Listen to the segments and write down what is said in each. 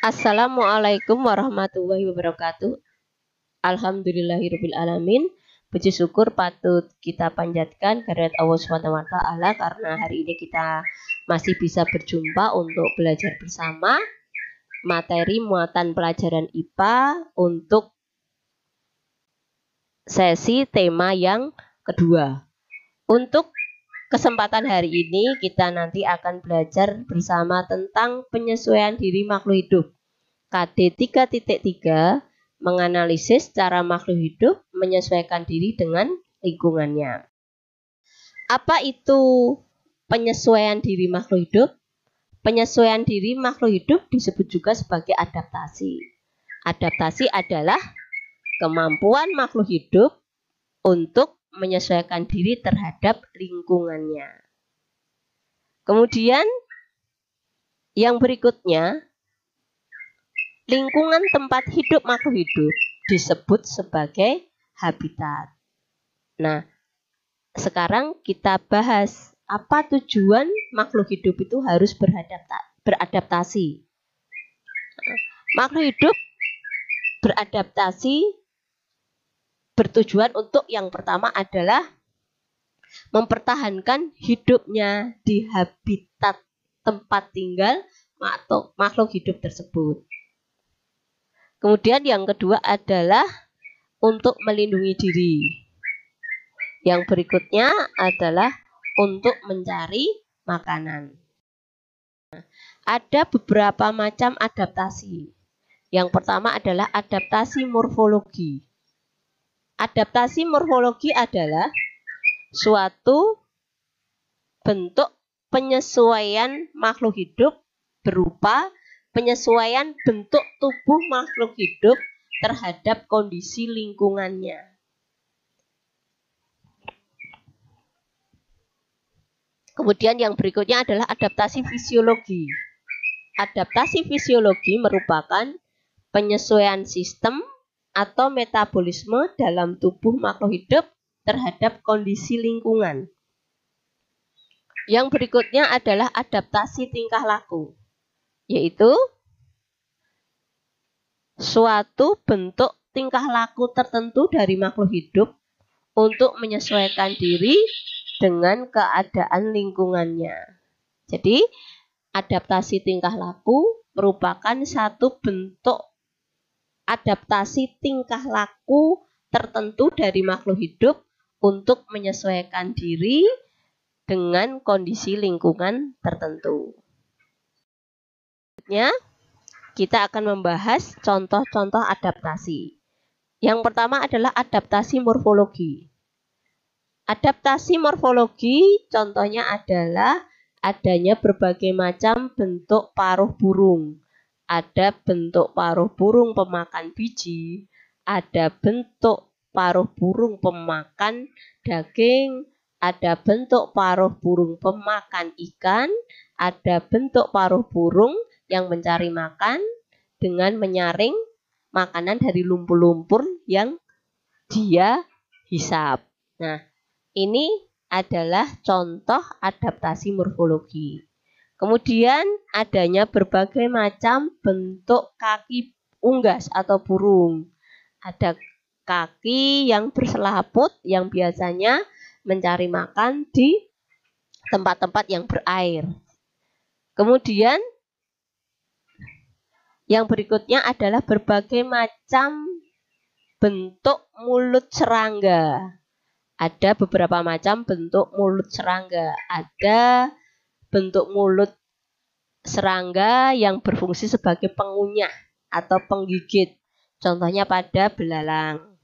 Assalamualaikum warahmatullahi wabarakatuh. Alhamdulillahirobbilalamin. Puji syukur patut kita panjatkan kehadirat Allah SWT karena hari ini kita masih bisa berjumpa untuk belajar bersama materi muatan pelajaran IPA untuk sesi tema yang kedua. Untuk Kesempatan hari ini kita nanti akan belajar bersama tentang penyesuaian diri makhluk hidup. KD 3.3 menganalisis cara makhluk hidup menyesuaikan diri dengan lingkungannya. Apa itu penyesuaian diri makhluk hidup? Penyesuaian diri makhluk hidup disebut juga sebagai adaptasi. Adaptasi adalah kemampuan makhluk hidup untuk menyesuaikan diri terhadap lingkungannya. Kemudian yang berikutnya lingkungan tempat hidup makhluk hidup disebut sebagai habitat. Nah, sekarang kita bahas apa tujuan makhluk hidup itu harus beradaptasi. Makhluk hidup beradaptasi bertujuan untuk yang pertama adalah mempertahankan hidupnya di habitat tempat tinggal makhluk hidup tersebut. Kemudian yang kedua adalah untuk melindungi diri. Yang berikutnya adalah untuk mencari makanan. Ada beberapa macam adaptasi. Yang pertama adalah adaptasi morfologi. Adaptasi morfologi adalah suatu bentuk penyesuaian makhluk hidup berupa penyesuaian bentuk tubuh makhluk hidup terhadap kondisi lingkungannya. Kemudian yang berikutnya adalah adaptasi fisiologi. Adaptasi fisiologi merupakan penyesuaian sistem atau metabolisme dalam tubuh makhluk hidup terhadap kondisi lingkungan. Yang berikutnya adalah adaptasi tingkah laku, yaitu suatu bentuk tingkah laku tertentu dari makhluk hidup untuk menyesuaikan diri dengan keadaan lingkungannya. Jadi, adaptasi tingkah laku merupakan satu bentuk adaptasi tingkah laku tertentu dari makhluk hidup untuk menyesuaikan diri dengan kondisi lingkungan tertentu. Selanjutnya, kita akan membahas contoh-contoh adaptasi. Yang pertama adalah adaptasi morfologi. Adaptasi morfologi contohnya adalah adanya berbagai macam bentuk paruh burung ada bentuk paruh burung pemakan biji, ada bentuk paruh burung pemakan daging, ada bentuk paruh burung pemakan ikan, ada bentuk paruh burung yang mencari makan dengan menyaring makanan dari lumpur-lumpur yang dia hisap. Nah, ini adalah contoh adaptasi morfologi. Kemudian adanya berbagai macam bentuk kaki unggas atau burung. Ada kaki yang berselaput yang biasanya mencari makan di tempat-tempat yang berair. Kemudian yang berikutnya adalah berbagai macam bentuk mulut serangga. Ada beberapa macam bentuk mulut serangga. Ada bentuk mulut serangga yang berfungsi sebagai pengunyah atau penggigit. Contohnya pada belalang.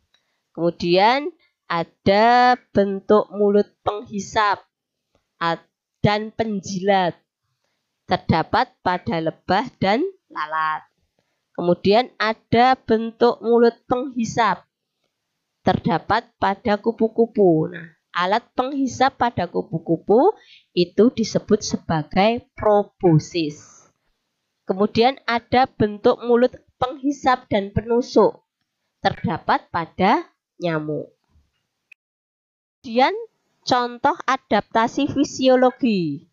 Kemudian ada bentuk mulut penghisap dan penjilat. Terdapat pada lebah dan lalat. Kemudian ada bentuk mulut penghisap. Terdapat pada kupu-kupu. Nah, alat penghisap pada kupu-kupu itu disebut sebagai proboscis. Kemudian ada bentuk mulut penghisap dan penusuk terdapat pada nyamuk. Kemudian contoh adaptasi fisiologi.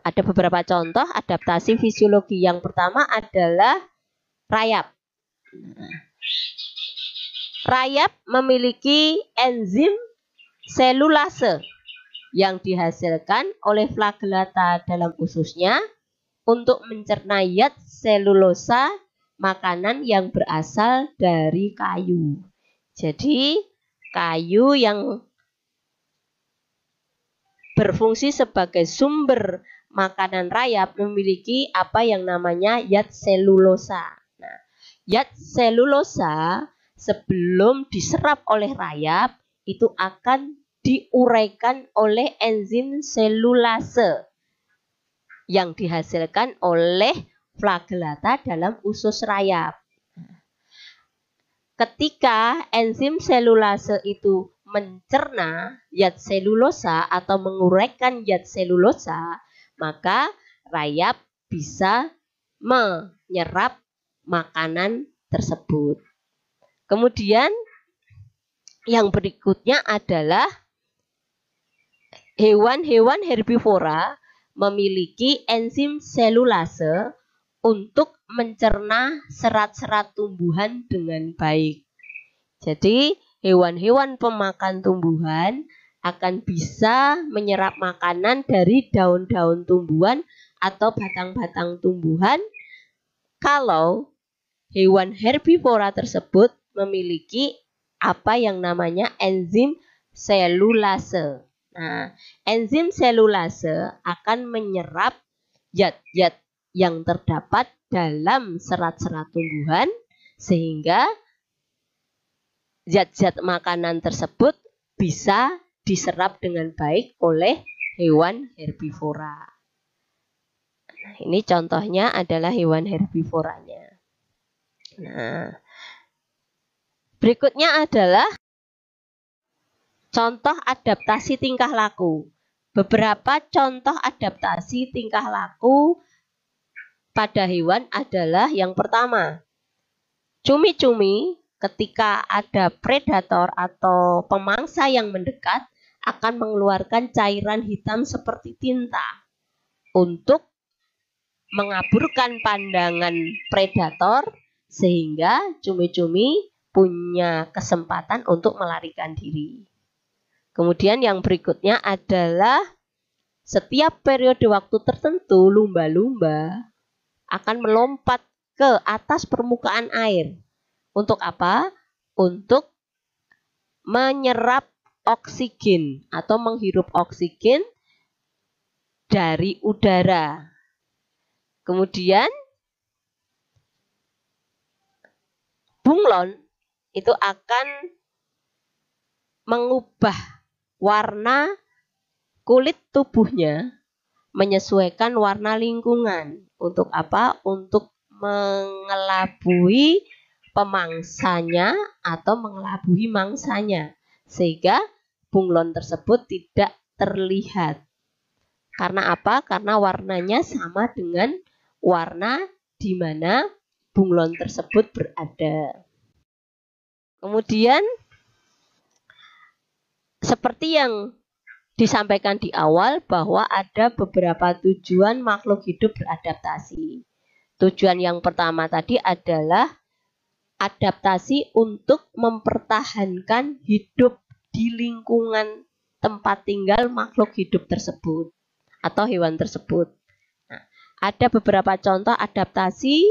Ada beberapa contoh adaptasi fisiologi. Yang pertama adalah rayap. Rayap memiliki enzim selulase yang dihasilkan oleh flagelata dalam ususnya untuk mencerna zat selulosa makanan yang berasal dari kayu. Jadi kayu yang berfungsi sebagai sumber makanan rayap memiliki apa yang namanya yat selulosa. Nah, zat selulosa sebelum diserap oleh rayap itu akan diuraikan oleh enzim selulase yang dihasilkan oleh flagelata dalam usus rayap. Ketika enzim selulase itu mencerna zat selulosa atau menguraikan zat selulosa, maka rayap bisa menyerap makanan tersebut. Kemudian yang berikutnya adalah hewan-hewan herbivora memiliki enzim selulase untuk mencerna serat-serat tumbuhan dengan baik. Jadi, hewan-hewan pemakan tumbuhan akan bisa menyerap makanan dari daun-daun tumbuhan atau batang-batang tumbuhan kalau hewan herbivora tersebut memiliki apa yang namanya enzim selulase. Nah, enzim selulase akan menyerap zat-zat yang terdapat dalam serat-serat tumbuhan sehingga zat-zat makanan tersebut bisa diserap dengan baik oleh hewan herbivora. Nah, ini contohnya adalah hewan herbivoranya. Nah, berikutnya adalah Contoh adaptasi tingkah laku. Beberapa contoh adaptasi tingkah laku pada hewan adalah yang pertama, cumi-cumi ketika ada predator atau pemangsa yang mendekat akan mengeluarkan cairan hitam seperti tinta untuk mengaburkan pandangan predator sehingga cumi-cumi punya kesempatan untuk melarikan diri. Kemudian yang berikutnya adalah setiap periode waktu tertentu lumba-lumba akan melompat ke atas permukaan air. Untuk apa? Untuk menyerap oksigen atau menghirup oksigen dari udara. Kemudian bunglon itu akan mengubah warna kulit tubuhnya menyesuaikan warna lingkungan. Untuk apa? Untuk mengelabui pemangsanya atau mengelabui mangsanya sehingga bunglon tersebut tidak terlihat. Karena apa? Karena warnanya sama dengan warna di mana bunglon tersebut berada. Kemudian seperti yang disampaikan di awal bahwa ada beberapa tujuan makhluk hidup beradaptasi. Tujuan yang pertama tadi adalah adaptasi untuk mempertahankan hidup di lingkungan tempat tinggal makhluk hidup tersebut atau hewan tersebut. Nah, ada beberapa contoh adaptasi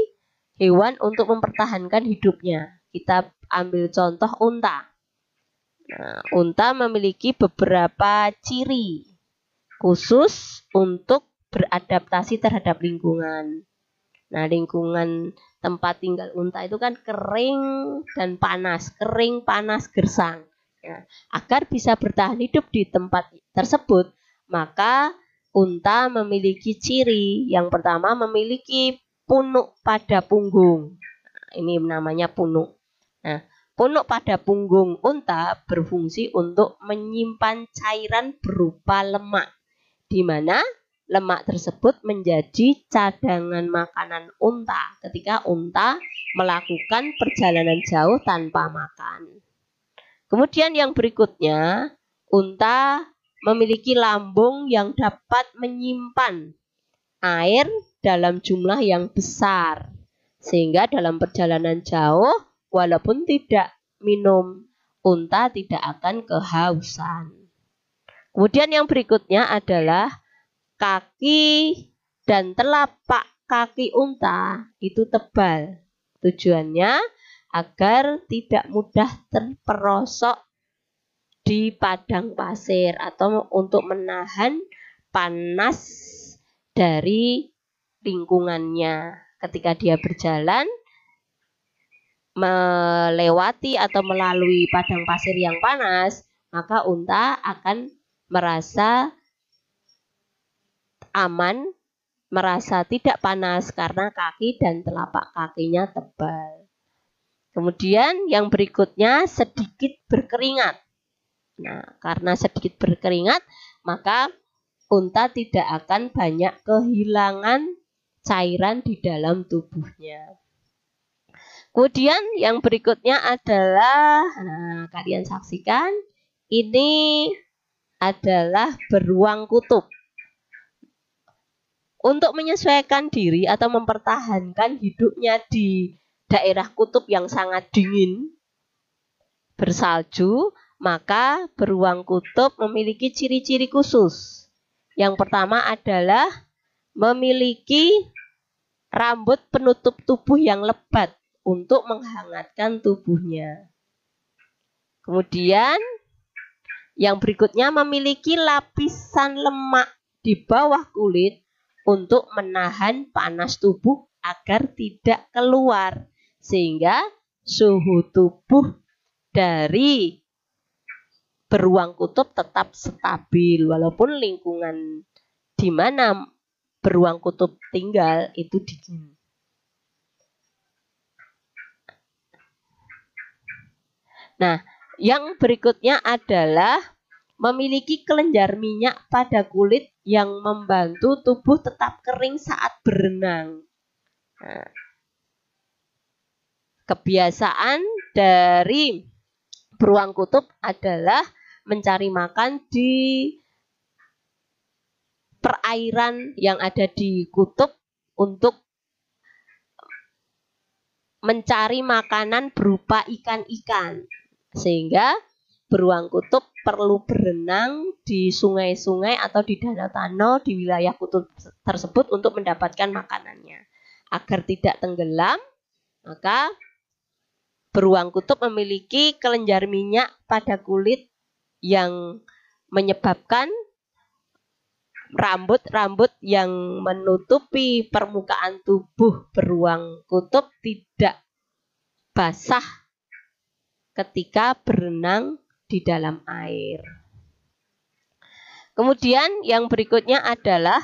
hewan untuk mempertahankan hidupnya. Kita ambil contoh unta. Nah, unta memiliki beberapa ciri khusus untuk beradaptasi terhadap lingkungan. Nah, lingkungan tempat tinggal unta itu kan kering dan panas, kering, panas, gersang. Ya, agar bisa bertahan hidup di tempat tersebut, maka unta memiliki ciri. Yang pertama memiliki punuk pada punggung. ini namanya punuk. Nah, Punuk pada punggung unta berfungsi untuk menyimpan cairan berupa lemak, di mana lemak tersebut menjadi cadangan makanan unta ketika unta melakukan perjalanan jauh tanpa makan. Kemudian yang berikutnya, unta memiliki lambung yang dapat menyimpan air dalam jumlah yang besar. Sehingga dalam perjalanan jauh, walaupun tidak minum unta tidak akan kehausan. Kemudian yang berikutnya adalah kaki dan telapak kaki unta itu tebal. Tujuannya agar tidak mudah terperosok di padang pasir atau untuk menahan panas dari lingkungannya. Ketika dia berjalan, melewati atau melalui padang pasir yang panas, maka unta akan merasa aman, merasa tidak panas karena kaki dan telapak kakinya tebal. Kemudian yang berikutnya sedikit berkeringat. Nah, karena sedikit berkeringat, maka unta tidak akan banyak kehilangan cairan di dalam tubuhnya. Kemudian yang berikutnya adalah nah, kalian saksikan ini adalah beruang kutub. Untuk menyesuaikan diri atau mempertahankan hidupnya di daerah kutub yang sangat dingin bersalju, maka beruang kutub memiliki ciri-ciri khusus. Yang pertama adalah memiliki rambut penutup tubuh yang lebat untuk menghangatkan tubuhnya. Kemudian yang berikutnya memiliki lapisan lemak di bawah kulit untuk menahan panas tubuh agar tidak keluar sehingga suhu tubuh dari beruang kutub tetap stabil walaupun lingkungan di mana beruang kutub tinggal itu dingin. Nah, yang berikutnya adalah memiliki kelenjar minyak pada kulit yang membantu tubuh tetap kering saat berenang. Nah, kebiasaan dari beruang kutub adalah mencari makan di perairan yang ada di kutub untuk mencari makanan berupa ikan-ikan. Sehingga beruang kutub perlu berenang di sungai-sungai atau di danau-danau di wilayah kutub tersebut untuk mendapatkan makanannya. Agar tidak tenggelam, maka beruang kutub memiliki kelenjar minyak pada kulit yang menyebabkan rambut-rambut yang menutupi permukaan tubuh beruang kutub tidak basah ketika berenang di dalam air. Kemudian yang berikutnya adalah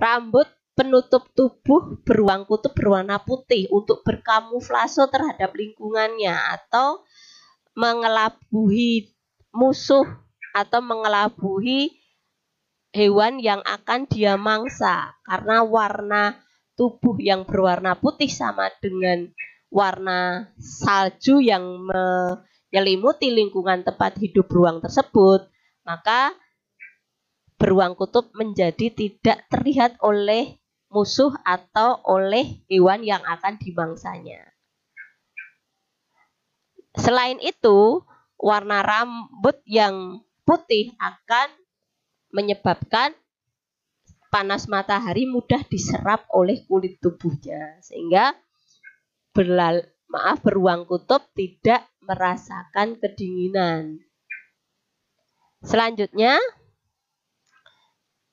rambut penutup tubuh beruang kutub berwarna putih untuk berkamuflase terhadap lingkungannya atau mengelabuhi musuh atau mengelabuhi hewan yang akan dia mangsa karena warna tubuh yang berwarna putih sama dengan warna salju yang menyelimuti lingkungan tempat hidup beruang tersebut, maka beruang kutub menjadi tidak terlihat oleh musuh atau oleh hewan yang akan dimangsanya. Selain itu, warna rambut yang putih akan menyebabkan panas matahari mudah diserap oleh kulit tubuhnya, sehingga berlal, maaf beruang kutub tidak merasakan kedinginan. Selanjutnya,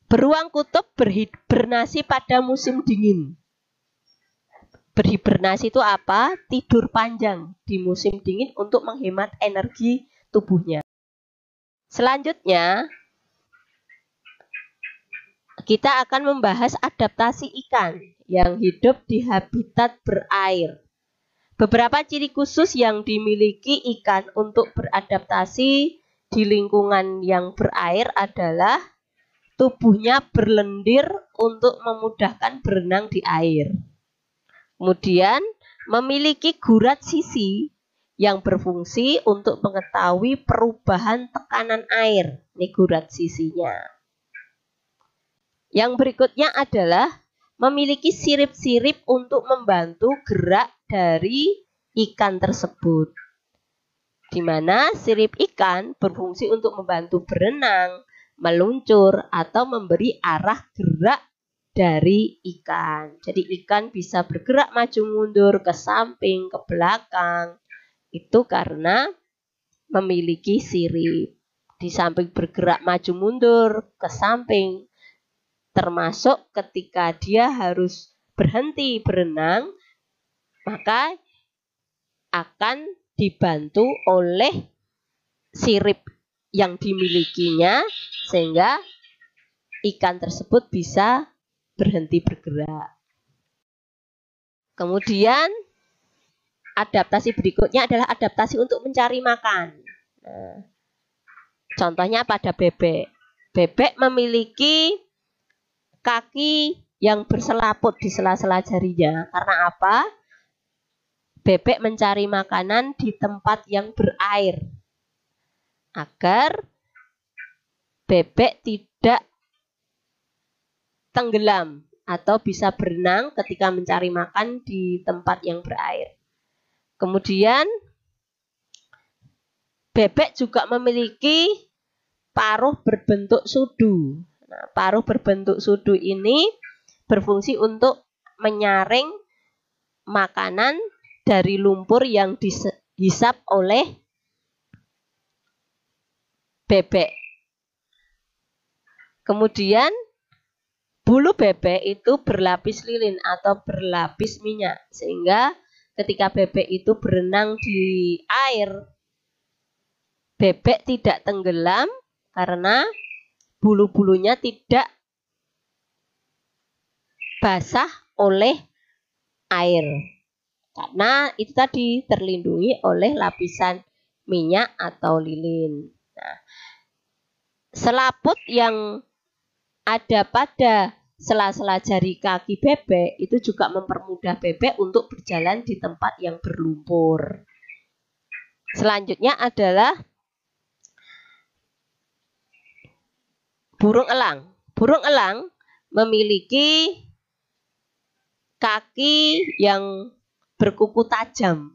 beruang kutub berhibernasi pada musim dingin. Berhibernasi itu apa? Tidur panjang di musim dingin untuk menghemat energi tubuhnya. Selanjutnya, kita akan membahas adaptasi ikan yang hidup di habitat berair. Beberapa ciri khusus yang dimiliki ikan untuk beradaptasi di lingkungan yang berair adalah tubuhnya berlendir untuk memudahkan berenang di air. Kemudian memiliki gurat sisi yang berfungsi untuk mengetahui perubahan tekanan air. Ini gurat sisinya. Yang berikutnya adalah memiliki sirip-sirip untuk membantu gerak dari ikan tersebut. Di mana sirip ikan berfungsi untuk membantu berenang, meluncur, atau memberi arah gerak dari ikan. Jadi ikan bisa bergerak maju mundur ke samping, ke belakang. Itu karena memiliki sirip. Di samping bergerak maju mundur ke samping, termasuk ketika dia harus berhenti berenang, maka akan dibantu oleh sirip yang dimilikinya sehingga ikan tersebut bisa berhenti bergerak. Kemudian adaptasi berikutnya adalah adaptasi untuk mencari makan. Nah, contohnya pada bebek. Bebek memiliki kaki yang berselaput di sela-sela jarinya. Karena apa? bebek mencari makanan di tempat yang berair agar bebek tidak tenggelam atau bisa berenang ketika mencari makan di tempat yang berair. Kemudian bebek juga memiliki paruh berbentuk sudu. Nah, paruh berbentuk sudu ini berfungsi untuk menyaring makanan dari lumpur yang dihisap oleh bebek. Kemudian bulu bebek itu berlapis lilin atau berlapis minyak sehingga ketika bebek itu berenang di air bebek tidak tenggelam karena bulu-bulunya tidak basah oleh air. Karena itu tadi terlindungi oleh lapisan minyak atau lilin. Nah, selaput yang ada pada sela-sela jari kaki bebek itu juga mempermudah bebek untuk berjalan di tempat yang berlumpur. Selanjutnya adalah burung elang. Burung elang memiliki kaki yang berkuku tajam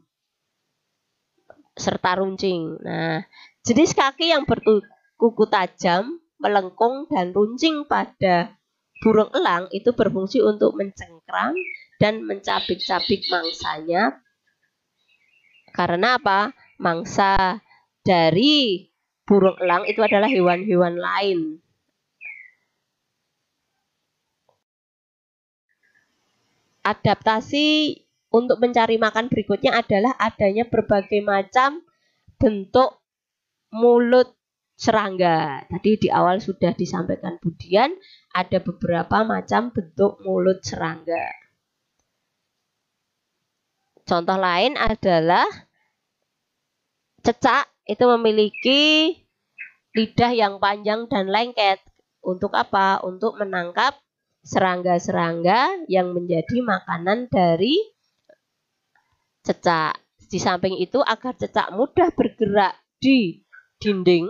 serta runcing. Nah, jenis kaki yang berkuku tajam, melengkung dan runcing pada burung elang itu berfungsi untuk mencengkram dan mencabik-cabik mangsanya. Karena apa? Mangsa dari burung elang itu adalah hewan-hewan lain. Adaptasi untuk mencari makan berikutnya adalah adanya berbagai macam bentuk mulut serangga. Tadi di awal sudah disampaikan Budian, ada beberapa macam bentuk mulut serangga. Contoh lain adalah cecak itu memiliki lidah yang panjang dan lengket. Untuk apa? Untuk menangkap serangga-serangga yang menjadi makanan dari cecak. Di samping itu agar cecak mudah bergerak di dinding,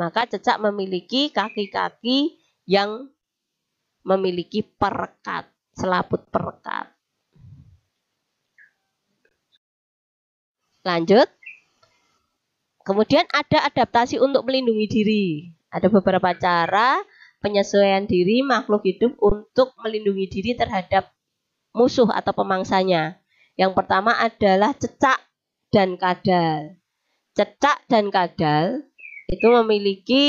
maka cecak memiliki kaki-kaki yang memiliki perekat, selaput perekat. Lanjut. Kemudian ada adaptasi untuk melindungi diri. Ada beberapa cara penyesuaian diri makhluk hidup untuk melindungi diri terhadap musuh atau pemangsanya. Yang pertama adalah cecak dan kadal. Cecak dan kadal itu memiliki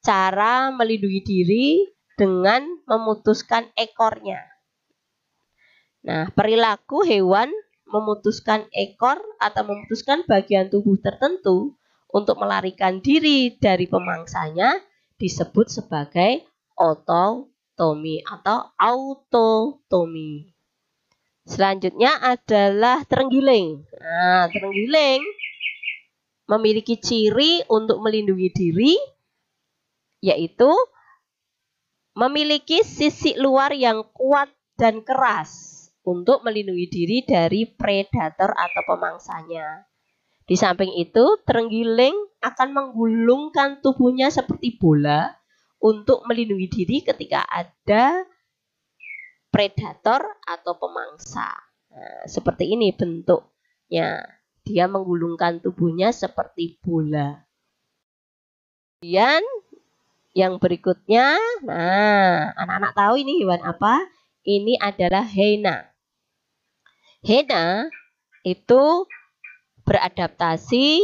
cara melindungi diri dengan memutuskan ekornya. Nah, perilaku hewan memutuskan ekor atau memutuskan bagian tubuh tertentu untuk melarikan diri dari pemangsanya disebut sebagai ototomi atau autotomi. Selanjutnya adalah terenggiling. Nah, terenggiling memiliki ciri untuk melindungi diri, yaitu memiliki sisi luar yang kuat dan keras untuk melindungi diri dari predator atau pemangsanya. Di samping itu, terenggiling akan menggulungkan tubuhnya seperti bola untuk melindungi diri ketika ada predator atau pemangsa. Nah, seperti ini bentuknya. Dia menggulungkan tubuhnya seperti bola. Kemudian yang berikutnya, nah anak-anak tahu ini hewan apa? Ini adalah hena. Hena itu beradaptasi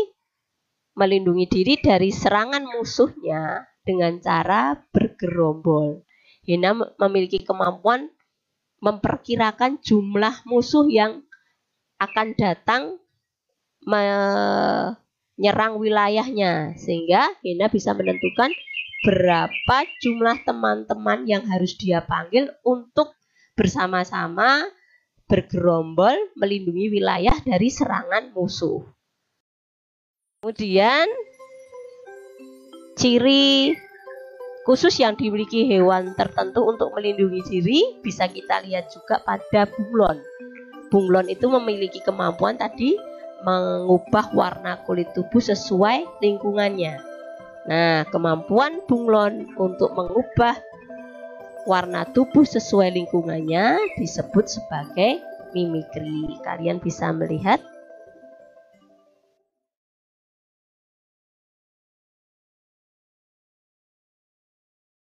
melindungi diri dari serangan musuhnya dengan cara bergerombol. Hena memiliki kemampuan memperkirakan jumlah musuh yang akan datang menyerang wilayahnya sehingga Hina bisa menentukan berapa jumlah teman-teman yang harus dia panggil untuk bersama-sama bergerombol melindungi wilayah dari serangan musuh. Kemudian ciri khusus yang dimiliki hewan tertentu untuk melindungi diri bisa kita lihat juga pada bunglon. Bunglon itu memiliki kemampuan tadi mengubah warna kulit tubuh sesuai lingkungannya. Nah, kemampuan bunglon untuk mengubah warna tubuh sesuai lingkungannya disebut sebagai mimikri. Kalian bisa melihat